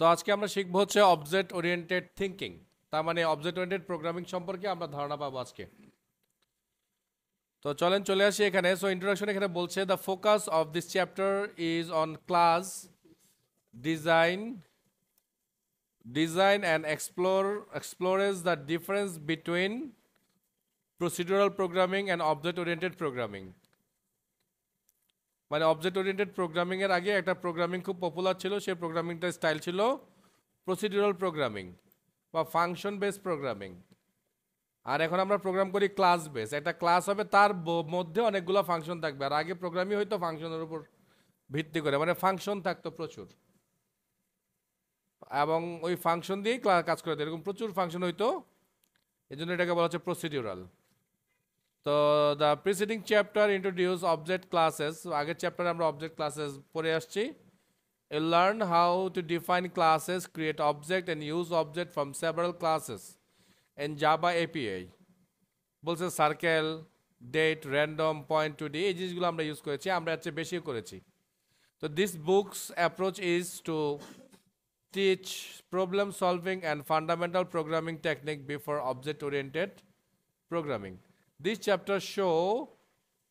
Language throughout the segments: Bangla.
সো আজকে আমরা শিখবো হচ্ছে অবজেক্ট ওরিয়েন্টেড থিঙ্কিং তার মানে অবজেক্ট ওরিয়েন্টেড প্রোগ্রামিং সম্পর্কে আমরা ধারণা পাবো আজকে তো চলেন চলে আসি এখানে সো ইন্ট্রোডাকশন এখানে বলছে the focus of this chapter is on class design design and explore explores the difference between procedural programming and object oriented programming মানে অবজেক্ট ওরিয়েন্টেড প্রোগ্রামিংয়ের আগে একটা প্রোগ্রামিং খুব পপুলার ছিল সেই প্রোগ্রামিংটার স্টাইল ছিল প্রসিডিউরাল প্রোগ্রামিং বা ফাংশন বেস প্রোগ্রামিং আর এখন আমরা প্রোগ্রাম করি ক্লাস বেস একটা ক্লাস হবে তার মধ্যে অনেকগুলো ফাংশন থাকবে আর আগে প্রোগ্রামই হয়তো ফাংশনের উপর ভিত্তি করে মানে ফাংশন থাকতো প্রচুর এবং ওই ফাংশন দিয়েই কাজ করে এরকম প্রচুর ফাংশন হইতো এই জন্য এটাকে বলা হচ্ছে প্রসিডিউরাল তো the preceding chapter introduce object classes আগের চ্যাপ্টারে আমরা অবজেক্ট ক্লাসেস পড়ে আসছি learn how to define classes create object and use object from several classes and Java API বলছে circle date random point two D এই জিনিসগুলো আমরা ইউজ করেছি আমরা হচ্ছে বেশি করেছি তো this books approach is to teach problem solving and fundamental programming technique before object oriented programming These chapters show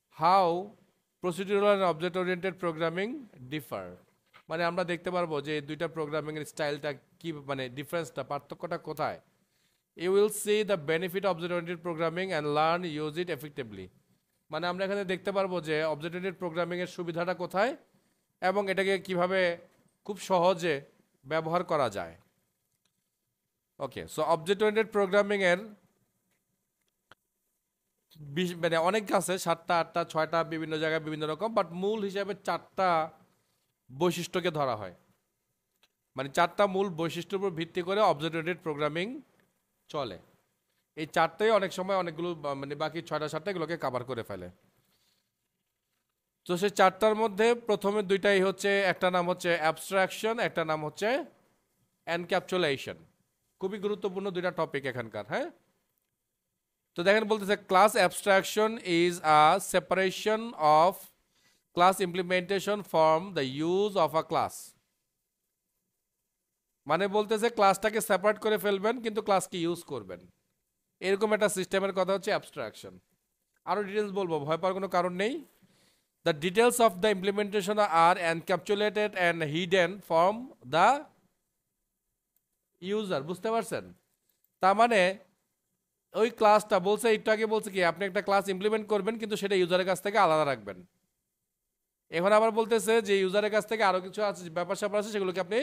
how procedural and object oriented programming differ মানে আমরা দেখতে পারবো যে দুইটা প্রোগ্রামিংয়ের স্টাইলটা কী মানে ডিফারেন্সটা পার্থক্যটা কোথায় you will see the benefit object oriented programming and learn use it effectively মানে আমরা এখানে দেখতে পারবো যে অবজেক্ট ওরিয়েন্টেড প্রোগ্রামিংয়ের সুবিধাটা কোথায় এবং এটাকে কিভাবে খুব সহজে ব্যবহার করা যায় ওকে সো অবজেক্ট ওরিয়েন্টেড প্রোগ্রামিংয়ের বিশ মানে অনেক আছে সাতটা আটটা ছয়টা বিভিন্ন জায়গায় বিভিন্ন রকম বাট মূল হিসাবে চারটা বৈশিষ্ট্যকে ধরা হয় মানে চারটা মূল বৈশিষ্ট্যের উপর ভিত্তি করে অবজারভেটেড প্রোগ্রামিং চলে এই চারটাই অনেক সময় অনেকগুলো মানে বাকি ছয়টা সাতটা এগুলোকে কাভার করে ফেলে তো সেই চারটার মধ্যে প্রথমে দুইটাই হচ্ছে একটা নাম হচ্ছে অ্যাবস্ট্রাকশন একটা নাম হচ্ছে অ্যানক্যাপচুলেশন খুবই গুরুত্বপূর্ণ দুইটা টপিক এখানকার হ্যাঁ তো দেখেন বলতেছে class abstraction is a separation of class implementation from the use of a class মানে বলতেছে ক্লাসটাকে সেপারেট করে ফেলবেন কিন্তু ক্লাসকে ইউজ করবেন এরকম একটা সিস্টেমের কথা হচ্ছে অ্যাবস্ট্রাকশন আরও ডিটেলস বলবো ভয় পাওয়ার কোনো কারণ নেই the details of the implementation are encapsulated and hidden from the user বুঝতে পারছেন তার মানে ওই ক্লাসটা বলছে একটু আগে বলছে কি আপনি একটা ক্লাস ইমপ্লিমেন্ট করবেন কিন্তু সেটা ইউজারের কাছ থেকে আলাদা রাখবেন এখন আবার বলতেছে যে ইউজারের কাছ থেকে আরও কিছু আছে ব্যাপার স্যাপার আছে সেগুলোকে আপনি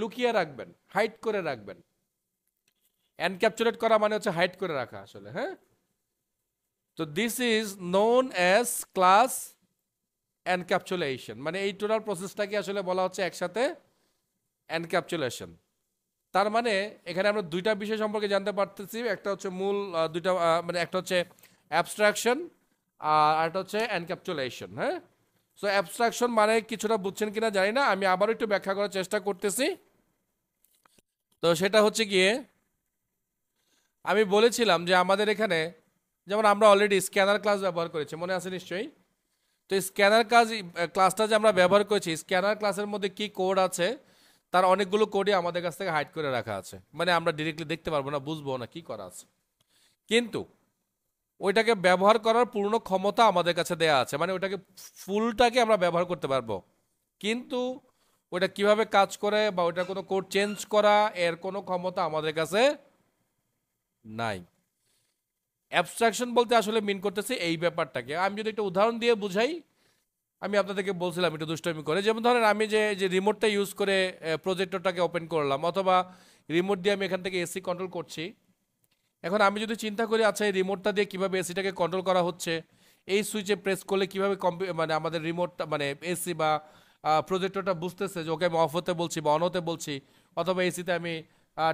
লুকিয়ে রাখবেন হাইট করে রাখবেন এনক্যাপচুলেট করা মানে হচ্ছে হাইট করে রাখা আসলে হ্যাঁ তো this is known as class encapsulation মানে এই টোটাল প্রসেসটাকে আসলে বলা হচ্ছে একসাথে ক্যাপচুলেশন তার মানে এখানে আমরা দুইটা বিষয় সম্পর্কে জানতে পারতেছি একটা হচ্ছে মূল দুইটা মানে একটা হচ্ছে অ্যাবস্ট্রাকশন আর একটা হচ্ছে অ্যানক্যাপচুলেশন হ্যাঁ সো অ্যাবস্ট্রাকশন মানে কিছুটা বুঝছেন কিনা জানি না আমি আবারও একটু ব্যাখ্যা করার চেষ্টা করতেছি তো সেটা হচ্ছে গিয়ে আমি বলেছিলাম যে আমাদের এখানে যেমন আমরা অলরেডি স্ক্যানার ক্লাস ব্যবহার করেছি মনে আছে নিশ্চয়ই তো স্ক্যানার কাজ ক্লাসটা যে আমরা ব্যবহার করেছি স্ক্যানার ক্লাসের মধ্যে কি কোড আছে তার অনেকগুলো কোডই আমাদের কাছ থেকে হাইড করে রাখা আছে মানে আমরা ডিরেক্টলি দেখতে পারবো না বুঝবো না কি করা আছে কিন্তু ওইটাকে ব্যবহার করার পূর্ণ ক্ষমতা আমাদের কাছে দেয়া আছে মানে ওইটাকে ফুলটাকে আমরা ব্যবহার করতে পারবো কিন্তু ওইটা কিভাবে কাজ করে বা ওইটা কোনো কোড চেঞ্জ করা এর কোনো ক্ষমতা আমাদের কাছে নাই অ্যাবস্ট্রাকশন বলতে আসলে মিন করতেছে এই ব্যাপারটাকে আমি যদি একটা উদাহরণ দিয়ে বুঝাই আমি আপনাদেরকে বলছিলাম একটু দুষ্টমি করে যেমন ধরেন আমি যে যে রিমোটটা ইউজ করে প্রজেক্টরটাকে ওপেন করলাম অথবা রিমোট দিয়ে আমি এখান থেকে এসি কন্ট্রোল করছি এখন আমি যদি চিন্তা করি আচ্ছা এই রিমোটটা দিয়ে কীভাবে এসিটাকে কন্ট্রোল করা হচ্ছে এই সুইচে প্রেস করলে কীভাবে কম্পি মানে আমাদের রিমোটটা মানে এসি বা প্রজেক্টরটা বুঝতেছে যে ওকে আমি অফ হতে বলছি বা অন হতে বলছি অথবা এসিতে আমি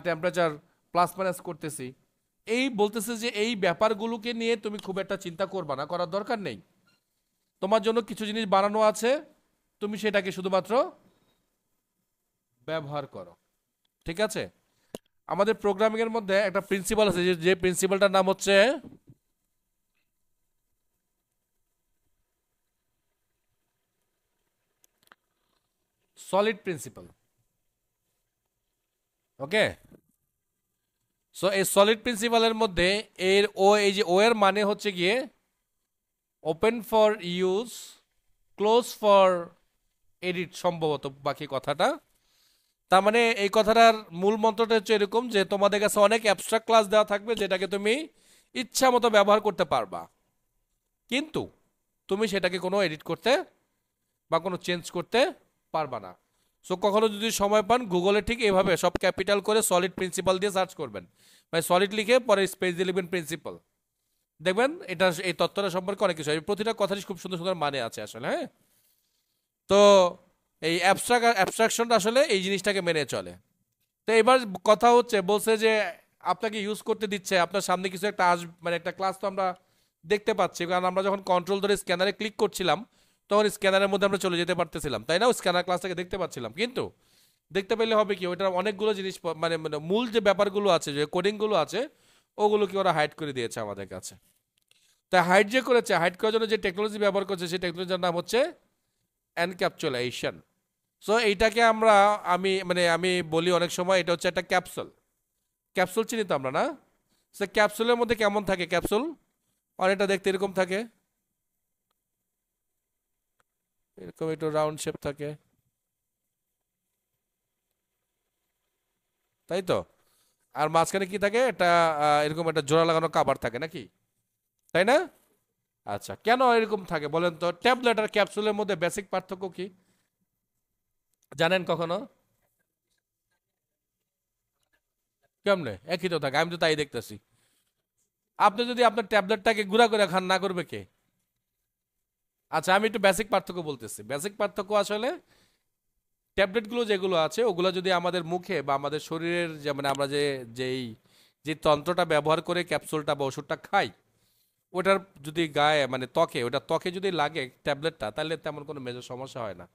টেম্পারেচার প্লাস মাইনাস করতেছি এই বলতেছে যে এই ব্যাপারগুলোকে নিয়ে তুমি খুব একটা চিন্তা করবা না করার দরকার নেই তোমার জন্য কিছু জিনিস বানানো আছে তুমি সেটাকে শুধুমাত্র ব্যবহার করো ঠিক আছে আমাদের প্রোগ্রামিংয়ের মধ্যে একটা প্রিন্সিপাল আছে যে প্রিন্সিপালটার নাম হচ্ছে সলিড প্রিন্সিপাল ওকে সো এই সলিড প্রিন্সিপালের মধ্যে এর ও এই যে ও এর মানে হচ্ছে গিয়ে open for use close for edit সম্ভবত বাকি কথাটা তার মানে এই কথাটার মূল মন্ত্রটা হচ্ছে এরকম যে তোমাদের কাছে অনেক অ্যাবস্ট্রাক্ট ক্লাস দেওয়া থাকবে যেটাকে তুমি ইচ্ছা মতো ব্যবহার করতে পারবা কিন্তু তুমি সেটাকে কোনো এডিট করতে বা কোনো চেঞ্জ করতে পারবা না সো কখনো যদি সময় পান গুগলে ঠিক এভাবে সব ক্যাপিটাল করে সলিড প্রিন্সিপাল দিয়ে সার্চ করবেন মানে সলিড লিখে পরে স্পেস দিয়ে লিখবেন প্রিন্সিপাল দেখবেন এটা এই তত্ত্বটা সম্পর্কে অনেক কিছু প্রতিটা কথারই খুব সুন্দর সুন্দর মানে আছে আসলে হ্যাঁ তো এই অ্যাবস্ট্রাকশনটা আসলে এই জিনিসটাকে মেনে চলে তো এবার কথা হচ্ছে বলছে যে আপনাকে ইউজ করতে দিচ্ছে আপনার সামনে কিছু একটা আস মানে একটা ক্লাস তো আমরা দেখতে পাচ্ছি কারণ আমরা যখন কন্ট্রোল ধরে স্ক্যানারে ক্লিক করছিলাম তখন স্ক্যানারের মধ্যে আমরা চলে যেতে পারতেছিলাম তাই না স্ক্যানার ক্লাসটাকে দেখতে পাচ্ছিলাম কিন্তু দেখতে পেলে হবে কি ওইটা অনেকগুলো জিনিস মানে মানে মূল যে ব্যাপারগুলো আছে যে কোডিংগুলো আছে ওগুলোকে ওরা হাইড করে দিয়েছে আমাদের কাছে তাই হাইড যে করেছে হাইড করার জন্য যে টেকনোলজি ব্যবহার করছে সেই টেকনোলজির নাম হচ্ছে এনক্যাপচুলেশন সো এইটাকে আমরা আমি মানে আমি বলি অনেক সময় এটা হচ্ছে একটা ক্যাপসুল ক্যাপসুল চিনি তো আমরা না সে ক্যাপসুলের মধ্যে কেমন থাকে ক্যাপসুল অনেকটা দেখতে এরকম থাকে এরকম একটু রাউন্ড শেপ থাকে তাই তো আর মাঝখানে কি থাকে এটা এরকম একটা জোড়া লাগানো কাবার থাকে নাকি তাই না আচ্ছা কেন এরকম থাকে বলেন তো ট্যাবলেট আর ক্যাপসুলের মধ্যে বেসিক পার্থক্য কি জানেন কখনো কেমনে একই তো থাকে আমি তো তাই দেখতেছি আপনি যদি আপনার ট্যাবলেটটাকে গুঁড়া করে খান না করবে কে আচ্ছা আমি একটু বেসিক পার্থক্য বলতেছি বেসিক পার্থক্য আসলে ট্যাবলেটগুলো যেগুলো আছে ওগুলো যদি আমাদের মুখে বা আমাদের শরীরের যে মানে আমরা যে যেই যে তন্ত্রটা ব্যবহার করে ক্যাপসুলটা বা ওষুধটা খাই ওটার যদি গায়ে মানে ত্বকে ওটা ত্বকে যদি লাগে ট্যাবলেটটা তাহলে তেমন কোনো মেজর সমস্যা হয় না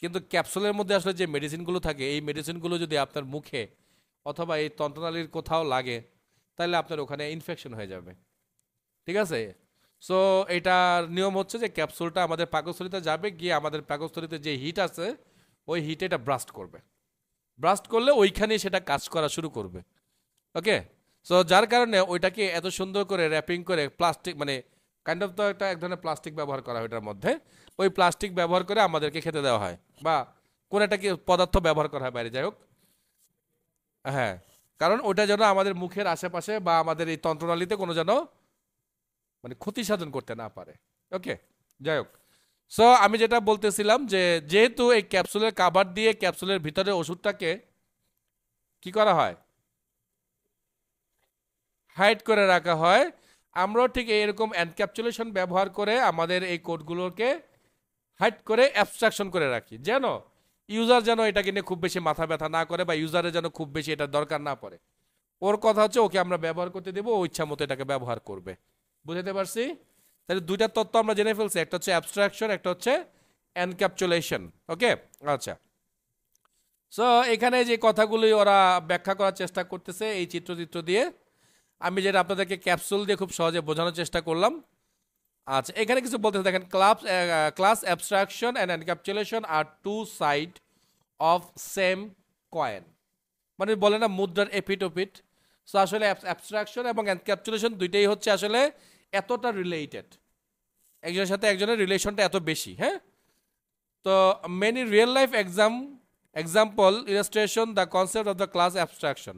কিন্তু ক্যাপসুলের মধ্যে আসলে যে মেডিসিনগুলো থাকে এই মেডিসিনগুলো যদি আপনার মুখে অথবা এই তন্ত্রনালীর কোথাও লাগে তাহলে আপনার ওখানে ইনফেকশন হয়ে যাবে ঠিক আছে সো এটার নিয়ম হচ্ছে যে ক্যাপসুলটা আমাদের পাকস্থলিতে যাবে গিয়ে আমাদের পাকস্থলিতে যে হিট আছে ওই হিটে এটা ব্রাস্ট করবে ব্রাস্ট করলে ওইখানেই সেটা কাজ করা শুরু করবে ওকে সো যার কারণে ওইটাকে এত সুন্দর করে র্যাপিং করে প্লাস্টিক মানে কাইন্ড অফ তো একটা এক ধরনের প্লাস্টিক ব্যবহার করা হয় ওটার মধ্যে ওই প্লাস্টিক ব্যবহার করে আমাদেরকে খেতে দেওয়া হয় বা কোনো একটা কি পদার্থ ব্যবহার করা হয় বাইরে যাই হোক হ্যাঁ কারণ ওটা যেন আমাদের মুখের আশেপাশে বা আমাদের এই তন্ত্রণালীতে কোনো যেন মানে ক্ষতি সাধন করতে না পারে ওকে যাই হোক সো আমি যেটা বলতেছিলাম যে যেহেতু এই ক্যাপসুলের কাভার দিয়ে ক্যাপসুলের ভিতরে ওষুধটাকে কি করা হয় হাইড করে রাখা হয় আমরাও ঠিক এরকম অ্যানক্যাপচুলেশন ব্যবহার করে আমাদের এই কোডগুলোকে হাইড করে অ্যাবস্ট্রাকশন করে রাখি যেন ইউজার যেন এটাকে নিয়ে খুব বেশি মাথা ব্যথা না করে বা ইউজারের যেন খুব বেশি এটা দরকার না পড়ে ওর কথা হচ্ছে ওকে আমরা ব্যবহার করতে দেবো ও ইচ্ছা মতো এটাকে ব্যবহার করবে বুঝাতে পারছি তাহলে দুইটা তত্ত্ব আমরা জেনে ফেলছি একটা হচ্ছে অ্যাবস্ট্রাকশন একটা হচ্ছে এনক্যাপচুলেশন ওকে আচ্ছা সো এখানে যে কথাগুলি ওরা ব্যাখ্যা করার চেষ্টা করতেছে এই চিত্রচিত্র দিয়ে আমি যেটা আপনাদেরকে ক্যাপসুল দিয়ে খুব সহজে বোঝানোর চেষ্টা করলাম আচ্ছা এখানে কিছু বলতেছে দেখেন club class abstraction and encapsulation are two side of same coin মানে বলে না মুদ্রার ওপিট সো আসলে অ্যাবস্ট্রাকশন এবং অ্যানক্যাপচুলেশন দুইটাই হচ্ছে আসলে এতটা রিলেটেড একজনের সাথে একজনের রিলেশনটা এত বেশি হ্যাঁ তো many real life exam example illustration the concept of the class abstraction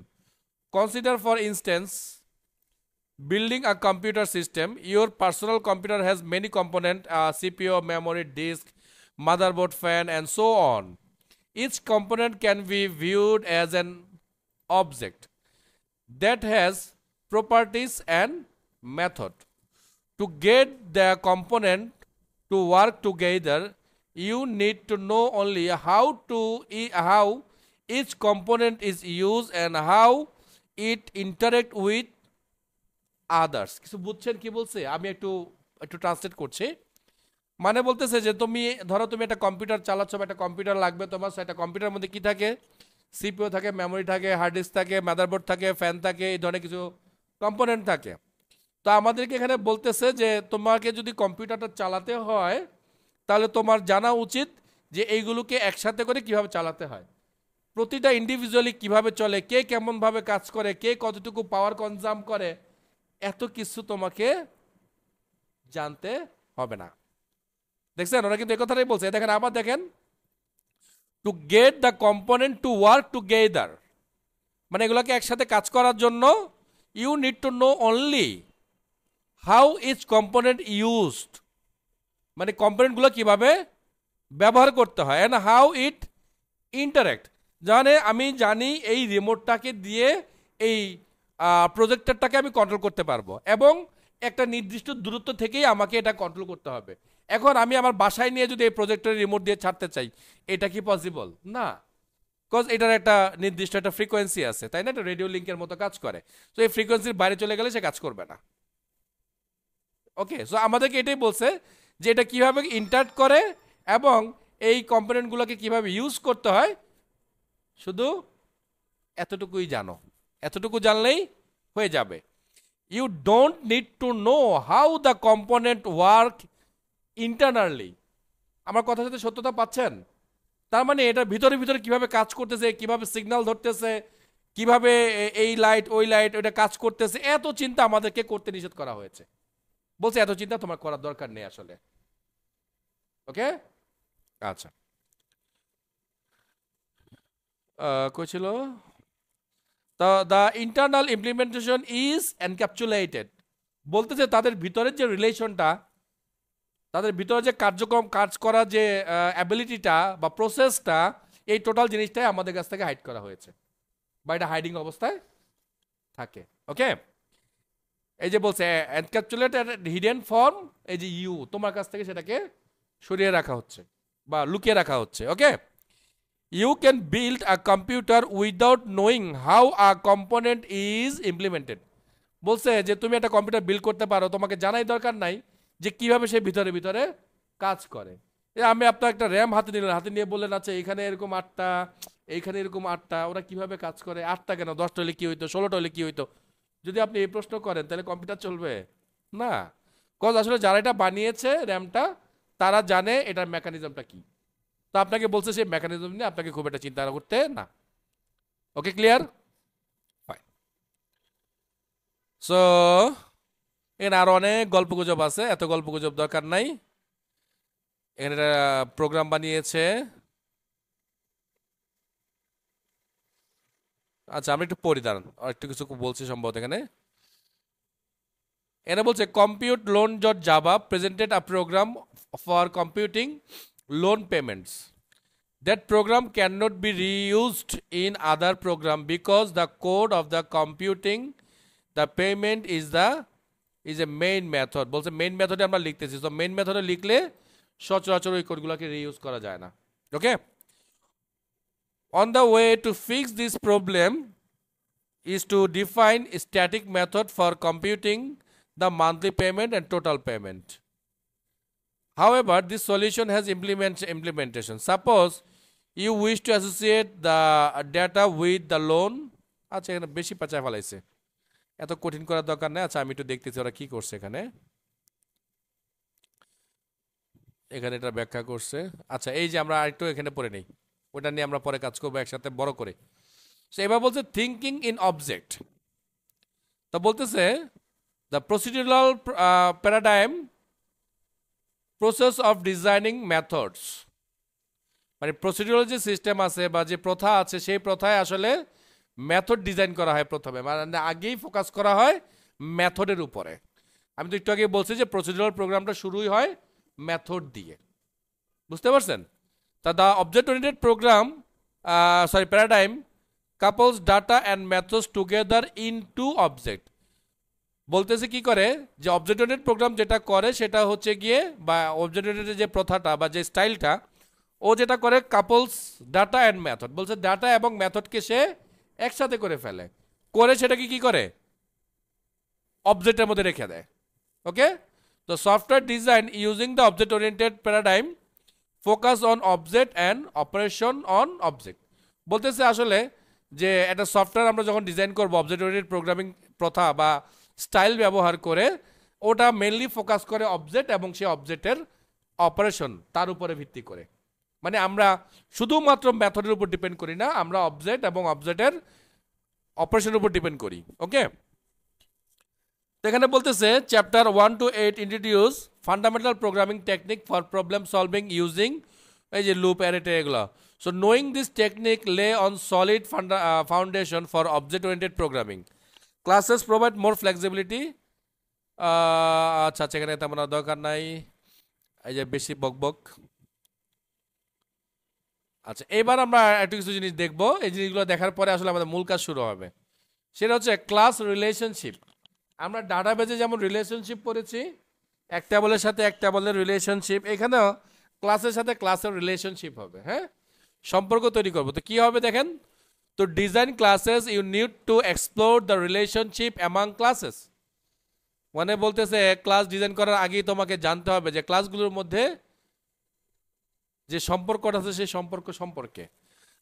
consider for instance building a computer system your personal computer has many component CPU memory disk motherboard fan and so on each component can be viewed as an object that has properties and method To get the component to work together, you need to know only how to e, how each component is used and how it interact with others কিছু বুঝছেন কি বলছে আমি একটু একটু ট্রান্সলেট করছি মানে বলতেছে যে তুমি ধরো তুমি একটা কম্পিউটার চালাচ্ছ একটা কম্পিউটার লাগবে তোমার সেটা কম্পিউটার মধ্যে কি থাকে সিপিও থাকে মেমোরি থাকে হার্ড ডিস্ক থাকে মাদারবোর্ড থাকে ফ্যান থাকে এই ধরনের কিছু কম্পোনেন্ট থাকে তো আমাদেরকে এখানে বলতেছে যে তোমাকে যদি কম্পিউটারটা চালাতে হয় তাহলে তোমার জানা উচিত যে এইগুলোকে একসাথে করে কিভাবে চালাতে হয় প্রতিটা ইন্ডিভিজুয়ালি কিভাবে চলে কে কেমনভাবে কাজ করে কে কতটুকু পাওয়ার কনজাম করে এত কিছু তোমাকে জানতে হবে না দেখছেন ওরা কিন্তু একথাটাই বলছে দেখেন আবার দেখেন to get the component to work together মানে এগুলোকে একসাথে কাজ করার জন্য you need to know only how is component used মানে কম্পোনেন্টগুলো কিভাবে ব্যবহার করতে হয় অ্যান্ড হাউ ইট ইন্টারেক্ট জানে আমি জানি এই রিমোটটাকে দিয়ে এই প্রজেক্টরটাকে আমি কন্ট্রোল করতে পারবো এবং একটা নির্দিষ্ট দূরত্ব থেকেই আমাকে এটা কন্ট্রোল করতে হবে এখন আমি আমার বাসায় নিয়ে যদি এই প্রজেক্টরের রিমোট দিয়ে ছাড়তে চাই এটা কি পসিবল না বিকজ এটার একটা নির্দিষ্ট একটা ফ্রিকোয়েন্সি আছে তাই না এটা রেডিও লিঙ্কের মতো কাজ করে তো এই ফ্রিকোয়েন্সির বাইরে চলে গেলে সে কাজ করবে না ওকে সো আমাদেরকে এটাই বলছে যে এটা কীভাবে ইন্টার্ট করে এবং এই কম্পোনেন্টগুলোকে কিভাবে ইউজ করতে হয় শুধু এতটুকুই জানো এতটুকু জানলেই হয়ে যাবে you don't need to know how the component work internally আমার কথার সাথে সত্যতা পাচ্ছেন তার মানে এটা ভিতরে ভিতরে কিভাবে কাজ করতেছে কিভাবে সিগন্যাল ধরতেছে কিভাবে এই লাইট ওই লাইট ওইটা কাজ করতেছে এত চিন্তা আমাদেরকে করতে নিষেধ করা হয়েছে বলছে এত চিন্তা তোমার করার দরকার নেই আসলে ওকে আচ্ছা কই ছিল the internal implementation is encapsulated যে তাদের ভিতরের যে রিলেশনটা তাদের ভিতরে যে কার্যক্রম কাজ করার যে অ্যাবিলিটিটা বা প্রসেসটা এই টোটাল জিনিসটাই আমাদের কাছ থেকে হাইড করা হয়েছে বা এটা হাইডিং অবস্থায় থাকে ওকে এই যে বলছে এনক্যাপচুলেটেড হিডেন ফর্ম এই যে ইউ তোমার কাছ থেকে সেটাকে সরিয়ে রাখা হচ্ছে বা লুকিয়ে রাখা হচ্ছে okay you can build a computer without knowing how a component is implemented বলছে যে তুমি একটা কম্পিউটার বিল্ড করতে পারো তোমাকে জানাই দরকার নাই যে কিভাবে সে ভিতরে ভিতরে কাজ করে আমি আপনার একটা র্যাম হাতে নিলেন হাতে নিয়ে বললেন আচ্ছা এখানে এরকম আটটা এইখানে এরকম আটটা ওরা কিভাবে কাজ করে আটটা কেন দশটা হলে কী হইতো ষোলোটা হলে কি হইতো যদি আপনি এই প্রশ্ন করেন তাহলে কম্পিউটার চলবে না কজ আসলে যারা এটা বানিয়েছে র্যামটা তারা জানে এটার মেকানিজমটা কি তা আপনাকে বলছে সেই মেকানিজম নিয়ে আপনাকে খুব একটা চিন্তা করতে না ওকে ক্লিয়ার সো এর আরো অনেক গল্প গুজব আছে এত গল্প গুজব দরকার নাই এখানে প্রোগ্রাম বানিয়েছে আচ্ছা আমরা একটু পড়ি দাঁড়ান একটু কিছু বলছি সম্ভবত এখানে এনে বলছে compute loan dot Java presented a program for computing loan payments that program can not be reused in other program because the code of the computing the payment is the is a main method বলছে মেইন মেথডে আমরা লিখতেছি তো মেইন মেথডে লিখলে সচরাচর ওই কোডগুলোকে রিউজ করা যায় না ওকে On the way to fix this problem is to define a static method for computing the monthly payment and total payment. However, this solution has implement implementation. Suppose you wish to associate the data with the loan আচ্ছা এখানে বেশি পাচায় ফেলাইছে এত কঠিন করার দরকার নেই আচ্ছা আমি একটু দেখতেছি ওরা কি করছে এখানে এখানে এটা ব্যাখ্যা করছে আচ্ছা এই যে আমরা আরেকটু এখানে পড়ে নেই ওটা নিয়ে আমরা পরে কাজ করবো একসাথে বড় করে সো এবার বলছে থিঙ্কিং ইন অবজেক্ট তা বলতেছে the procedural paradigm process of designing methods মানে প্রসিডিউরাল যে সিস্টেম আছে বা যে প্রথা আছে সেই প্রথায় আসলে ম্যাথড ডিজাইন করা হয় প্রথমে মানে আগেই ফোকাস করা হয় ম্যাথডের উপরে আমি তো একটু আগে বলছি যে প্রসিডিউরাল প্রোগ্রামটা শুরুই হয় ম্যাথড দিয়ে বুঝতে পারছেন the object oriented program, uh, sorry, paradigm couples data and methods together into object. বলতেছে কি করে যে অবজেক্ট ওরিয়েন্টেড প্রোগ্রাম যেটা করে সেটা হচ্ছে গিয়ে বা অবজেক্ট ওরিয়েন্টেড যে প্রথাটা বা যে স্টাইলটা ও যেটা করে কাপলস ডাটা অ্যান্ড ম্যাথড বলছে ডাটা এবং ম্যাথডকে সে একসাথে করে ফেলে করে সেটাকে কি করে অবজেক্টের মধ্যে রেখে দেয় ওকে তো software design using the object oriented paradigm focus on object and operation on object বলতেছে আসলে যে একটা সফটওয়্যার আমরা যখন ডিজাইন করব অবজেক্ট ওরিয়েন্টেড প্রোগ্রামিং প্রথা বা স্টাইল ব্যবহার করে ওটা মেনলি ফোকাস করে অবজেক্ট এবং সেই অবজেক্টের অপারেশন তার উপরে ভিত্তি করে মানে আমরা শুধুমাত্র মেথডের উপর ডিপেন্ড করি না আমরা অবজেক্ট এবং অবজেক্টের অপারেশনের উপর ডিপেন্ড করি ওকে এখানে বলতেছে chapter one two eight introduce fundamental programming technique for problem solving using এই যে লুপ অ্যারেটে এগুলো so knowing this technique lay on solid foundation for object oriented programming classes provide more flexibility আচ্ছা আচ্ছা এখানে তেমন দরকার নাই এই যে বেশি বকবক আচ্ছা এবার আমরা একটু কিছু জিনিস দেখব এই জিনিসগুলো দেখার পরে আসলে আমাদের মূল কাজ শুরু হবে সেটা হচ্ছে ক্লাস রিলেশনশিপ আমরা ডাটাবেজে যেমন রিলেশনশিপ পড়েছি একটা বলের সাথে একটা বলের রিলেশনশিপ এখানেও ক্লাসের সাথে ক্লাসের রিলেশনশিপ হবে হ্যাঁ সম্পর্ক তৈরি করবো তো কী হবে দেখেন তো design classes you need to explore the relationship among classes মানে বলতেছে ক্লাস ডিজাইন করার আগেই তোমাকে জানতে হবে যে ক্লাসগুলোর মধ্যে যে সম্পর্কটা আছে সেই সম্পর্ক সম্পর্কে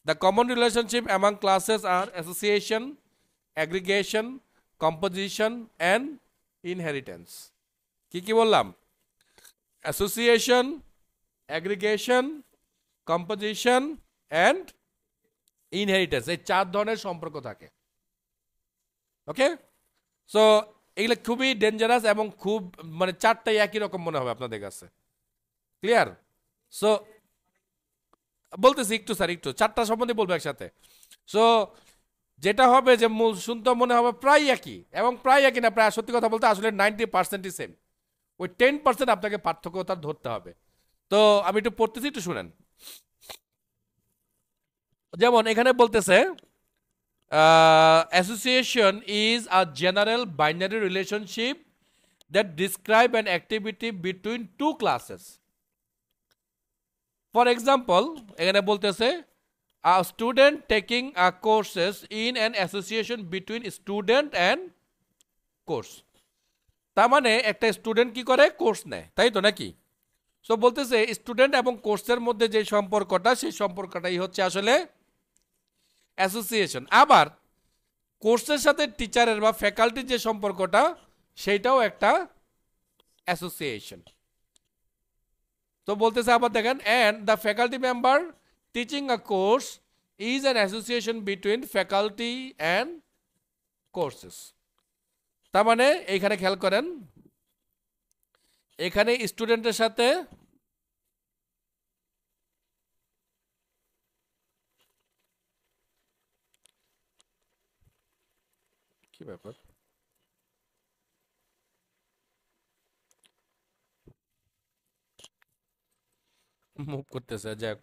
the common relationship among classes are association aggregation composition and inheritance কি কি বললাম association aggregation composition and inheritance এই চার ধরনের সম্পর্ক থাকে ওকে সো এগুলো খুবই ডেঞ্জারাস এবং খুব মানে চারটাই একই রকম মনে হবে আপনাদের কাছে ক্লিয়ার সো বলতেছি একটু স্যার একটু চারটা সম্বন্ধে বলবো একসাথে সো যেটা হবে যে মূল শুনতে মনে হবে প্রায় একই এবং প্রায় একই না প্রায় সত্যি কথা বলতে আসলে নাইনটি পার্সেন্টই সেম ওই টেন পার্সেন্ট আপনাকে পার্থক্য তার ধরতে হবে তো আমি একটু পড়তেছি একটু শুনেন যেমন এখানে বলতেছে association is a general binary relationship that describe an activity between two classes for example এখানে বলতেছে a student taking a courses in an association between student and course তার মানে একটা স্টুডেন্ট কি করে কোর্স নেয় তাই তো নাকি সো বলতেছে স্টুডেন্ট এবং কোর্সের মধ্যে যে সম্পর্কটা সেই সম্পর্কটাই হচ্ছে আসলে অ্যাসোসিয়েশন আবার কোর্সের সাথে টিচারের বা ফ্যাকাল্টির যে সম্পর্কটা সেইটাও একটা অ্যাসোসিয়েশন তো বলতেছে আবার দেখেন and the faculty member teaching a course is an association between faculty and courses তার মানে এইখানে খেয়াল করেন এখানে স্টুডেন্টের সাথে কি ব্যাপার মুভ করতেছে যাক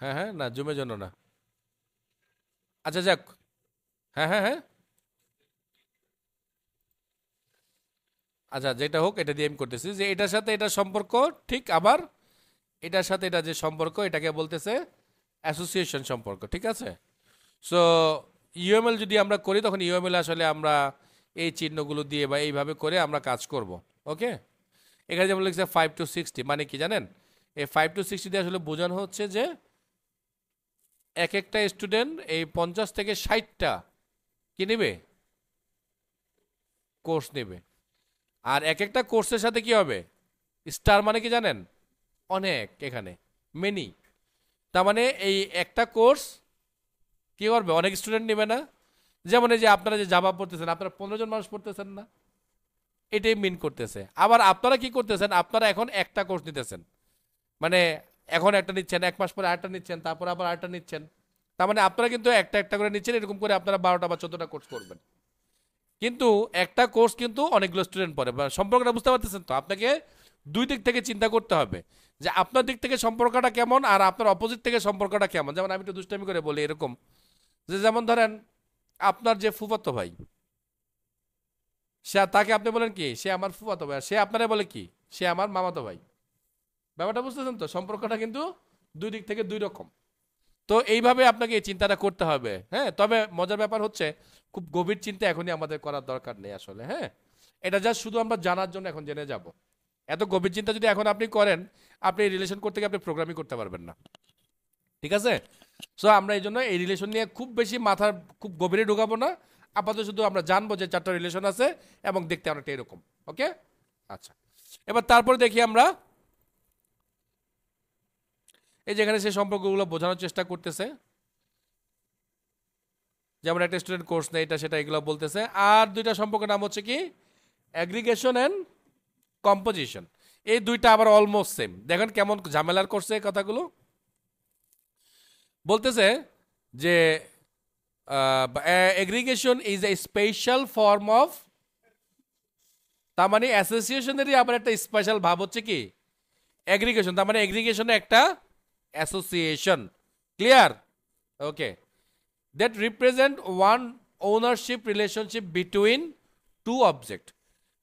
হ্যাঁ হ্যাঁ না জমে জন্য না আচ্ছা যাক হ্যাঁ হ্যাঁ হ্যাঁ আচ্ছা যেটা হোক এটা দিয়ে আমি করতেছি যে এটার সাথে এটার সম্পর্ক ঠিক আবার এটার সাথে এটা যে সম্পর্ক এটাকে বলতেছে অ্যাসোসিয়েশন সম্পর্ক ঠিক আছে সো ইউএমএল যদি আমরা করি তখন ইউএমএল আসলে আমরা এই চিহ্নগুলো দিয়ে বা এইভাবে করে আমরা কাজ করব ওকে এখানে যেমন লিখছে ফাইভ টু সিক্সটি মানে কি জানেন এই ফাইভ টু সিক্সটি দিয়ে আসলে বোঝানো হচ্ছে যে এক একটা স্টুডেন্ট এই পঞ্চাশ থেকে ষাটটা কী নেবে কোর্স নেবে আর এক একটা কোর্সের সাথে কি হবে স্টার মানে কি জানেন অনেক এখানে মেনি তার মানে এই একটা কোর্স কি করবে অনেক স্টুডেন্ট নেবে না যেমন এই যে আপনারা যে জাবা পড়তেছেন আপনারা পনেরো জন মানুষ পড়তেছেন না এটাই মিন করতেছে আবার আপনারা কি করতেছেন আপনারা এখন একটা কোর্স নিতেছেন মানে এখন একটা নিচ্ছেন এক মাস পরে আরেকটা নিচ্ছেন তারপর আবার আরেকটা নিচ্ছেন তার মানে আপনারা কিন্তু একটা একটা করে নিচ্ছেন এরকম করে আপনারা বারোটা বা চোদ্দোটা কোর্স করবেন কিন্তু একটা কোর্স কিন্তু অনেকগুলো স্টুডেন্ট পড়ে সম্পর্কটা বুঝতে পারতেছেন তো আপনাকে দুই দিক থেকে চিন্তা করতে হবে যে আপনার দিক থেকে সম্পর্কটা কেমন আর আপনার অপোজিট থেকে সম্পর্কটা কেমন যেমন আমি একটু দুষ্টামি করে বলি এরকম যে যেমন ধরেন আপনার যে ফুফাতো ভাই সে তাকে আপনি বলেন কি সে আমার ফুফাতো ভাই সে আপনারে বলে কি সে আমার মামাতো ভাই ব্যাপারটা বুঝতেছেন তো সম্পর্কটা কিন্তু দুই দিক থেকে দুই রকম তো এইভাবে আপনাকে এই চিন্তাটা করতে হবে হ্যাঁ তবে মজার ব্যাপার হচ্ছে খুব গভীর চিন্তা এখনই আমাদের করার দরকার নেই আসলে হ্যাঁ এটা জাস্ট শুধু আমরা জানার জন্য এখন জেনে যাব এত গভীর চিন্তা যদি এখন আপনি করেন আপনি এই রিলেশন করতে গিয়ে আপনি প্রোগ্রামই করতে পারবেন না ঠিক আছে সো আমরা এই জন্য এই রিলেশন নিয়ে খুব বেশি মাথার খুব গভীরে ঢুকাবো না আপাতত শুধু আমরা জানবো যে চারটা রিলেশন আছে এবং দেখতে অনেকটা এরকম ওকে আচ্ছা এবার তারপরে দেখি আমরা এই যেখানে সেই সম্পর্কগুলো বোঝানোর চেষ্টা করতেছে যেমন একটা স্টুডেন্ট কোর্স নেই এটা সেটা এগুলো বলতেছে আর দুইটা সম্পর্কের নাম হচ্ছে কি অ্যাগ্রিগেশন অ্যান্ড কম্পোজিশন এই দুইটা আবার অলমোস্ট সেম দেখেন কেমন ঝামেলার করছে কথাগুলো বলতেছে যে aggregation is a special form of তার মানে অ্যাসোসিয়েশনেরই আবার একটা স্পেশাল ভাব হচ্ছে কি অ্যাগ্রিগেশন তার মানে এগ্রিগেশনে একটা association clear okay that represent one ownership relationship between two object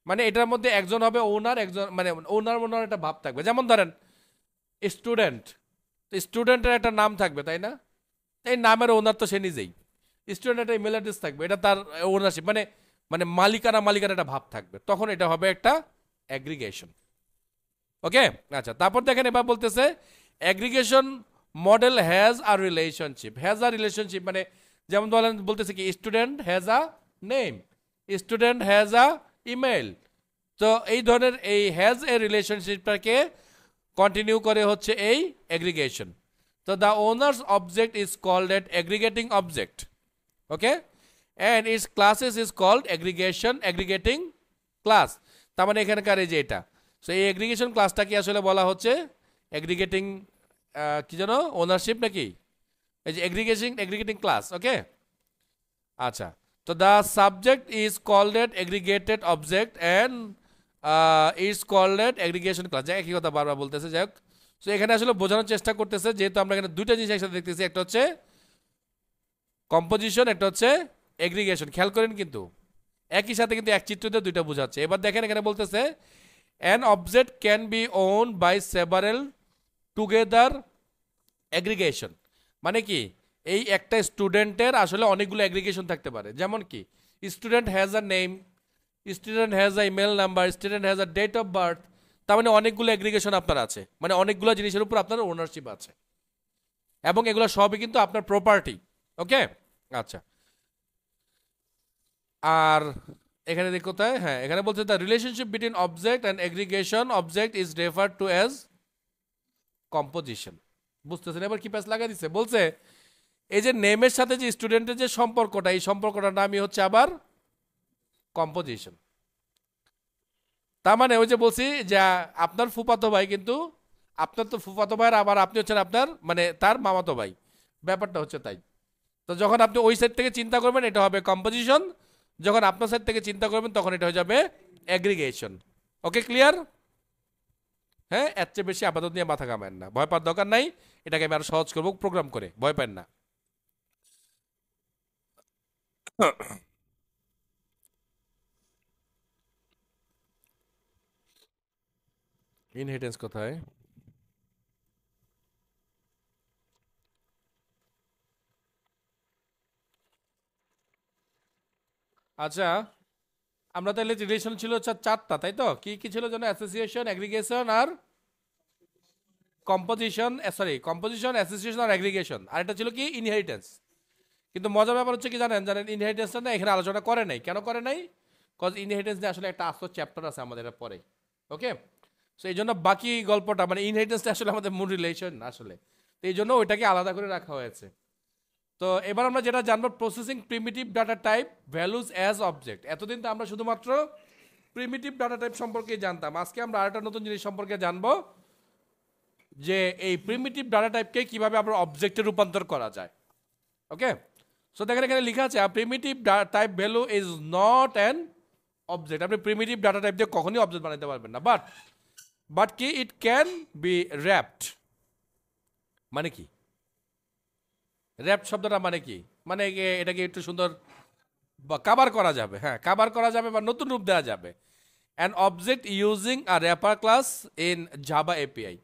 মানে এটার মধ্যে একজন হবে ওনার একজন মানে ওনার ওনার একটা ভাব থাকবে যেমন ধরেন স্টুডেন্ট স্টুডেন্টের একটা নাম থাকবে তাই না এই নামের ওনার তো সে নিজেই স্টুডেন্ট একটা ইমেল অ্যাড্রেস থাকবে এটা তার ওনারশিপ মানে মানে মালিকানা মালিকানা একটা ভাব থাকবে তখন এটা হবে একটা অ্যাগ্রিগেশন ওকে আচ্ছা তারপর দেখেন এবার বলতেছে অ্যাগ্রিগেশন মডেল হ্যাজ আর রিলেশনশিপ হ্যাজ আ রিলেশনশিপ মানে যেমন ধরেন বলতেছে কি student has a name student has a email তো এই ধরনের এই হ্যাজ এ রিলেশনশিপটাকে কন্টিনিউ করে হচ্ছে এই অ্যাগ্রিগেশন তো the owners object is called at aggregating object okay and its classes is called aggregation aggregating class তার মানে এখানকার এই যে এটা সো এই অ্যাগ্রিগেশন ক্লাসটাকে আসলে বলা হচ্ছে অ্যাগ্রিগেটিং uh, কি জানো ওনারশিপ নাকি এই যে অ্যাগ্রিগেটিং এগ্রিগেটিং ক্লাস ওকে আচ্ছা তো the subject is called aggregated object and is called aggregation class যাই একই কথা বারবার বলতেছে যাই হোক সো এখানে আসলে বোঝানোর চেষ্টা করতেছে যেহেতু আমরা এখানে দুইটা জিনিস একসাথে দেখতেছি একটা হচ্ছে কম্পোজিশন একটা হচ্ছে এগ্রিগেশন খেয়াল করেন কিন্তু একই সাথে কিন্তু এক চিত্রতে দুইটা বোঝাচ্ছে এবার দেখেন এখানে বলতেছে an object can be own by several together aggregation মানে কি এই একটা স্টুডেন্টের আসলে অনেকগুলো অ্যাগ্রিগেশন থাকতে পারে যেমন কি student has a name student has a email number student has a date of birth তার মানে অনেকগুলো অ্যাগ্রিগেশন আপনার আছে মানে অনেকগুলো জিনিসের উপর আপনার ওনারশিপ আছে এবং এগুলো সবই কিন্তু আপনার প্রপার্টি ওকে আচ্ছা আর এখানে কোথায় হ্যাঁ এখানে বলছে the relationship between object and aggregation object is refer to as composition বুঝতেছেন এবার কি প্যাচ লাগিয়ে দিচ্ছে বলছে এই যে নেমের সাথে যে স্টুডেন্টের যে সম্পর্কটা এই সম্পর্কটার নামই হচ্ছে আবার কম্পোজিশন তার মানে ওই যে বলছি যে আপনার ফুপাতো ভাই কিন্তু আপনার তো ফুফাতো ভাইয়ের আবার আপনি হচ্ছেন আপনার মানে তার মামাতো ভাই ব্যাপারটা হচ্ছে তাই তো যখন আপনি ওই সাইড থেকে চিন্তা করবেন এটা হবে কম্পোজিশন যখন আপনার সাইড থেকে চিন্তা করবেন তখন এটা হয়ে যাবে অ্যাগ্রিগেশন ওকে ক্লিয়ার হ্যাঁ এর চেয়ে বেশি আপাতত নিয়ে মাথা কামেন না ভয় পাওয়ার দরকার নাই এটাকে আমি আরো সহজ করবো প্রোগ্রাম করে ভয় পান না ইনহেরিটেন্স কোথায় আচ্ছা আমরা তাহলে রিলেশন ছিল চারটা তাই তো কি কি ছিল যেন অ্যাসোসিয়েশন অ্যাগ্রিগেশন আর কম্পোজিশন সরি কম্পোজিশন অ্যাসোসিয়েশন আর অ্যাগ্রিগেশন আর এটা ছিল কি ইনহেরিটেন্স কিন্তু মজার ব্যাপার হচ্ছে কি জানেন জানেন ইনহেরিটেন্সটা না এখানে আলোচনা করে নাই কেন করে নাই কজ ইনহেরিটেন্স নিয়ে আসলে একটা আস্ত চ্যাপ্টার আছে আমাদের পরে ওকে সো এই জন্য বাকি গল্পটা মানে ইনহেরিটেন্সটা আসলে আমাদের মূল রিলেশন আসলে তো এই জন্য ওইটাকে আলাদা করে রাখা হয়েছে তো এবার আমরা যেটা জানবো processing primitive data type values as object এতদিন তো আমরা শুধুমাত্র প্রিমিটিভ ডাটা টাইপ সম্পর্কে জানতাম আজকে আমরা আরেকটা নতুন জিনিস সম্পর্কে জানবো যে এই প্রিমিটিভ ডাটা টাইপকে কীভাবে আমরা অবজেক্টে রূপান্তর করা যায় ওকে সো দেখেন এখানে লেখা আছে primitive data type value is not an object আপনি প্রিমিটিভ ডাটা টাইপ দিয়ে কখনই অবজেক্ট বানাতে পারবেন না বাট বাট কি ইট ক্যান বি র্যাপড মানে কি র্যাপ শব্দটা মানে কি মানে এটাকে একটু সুন্দর কাবার করা যাবে হ্যাঁ কাবার করা যাবে বা নতুন রূপ দেওয়া যাবে an object using a wrapper class in Java API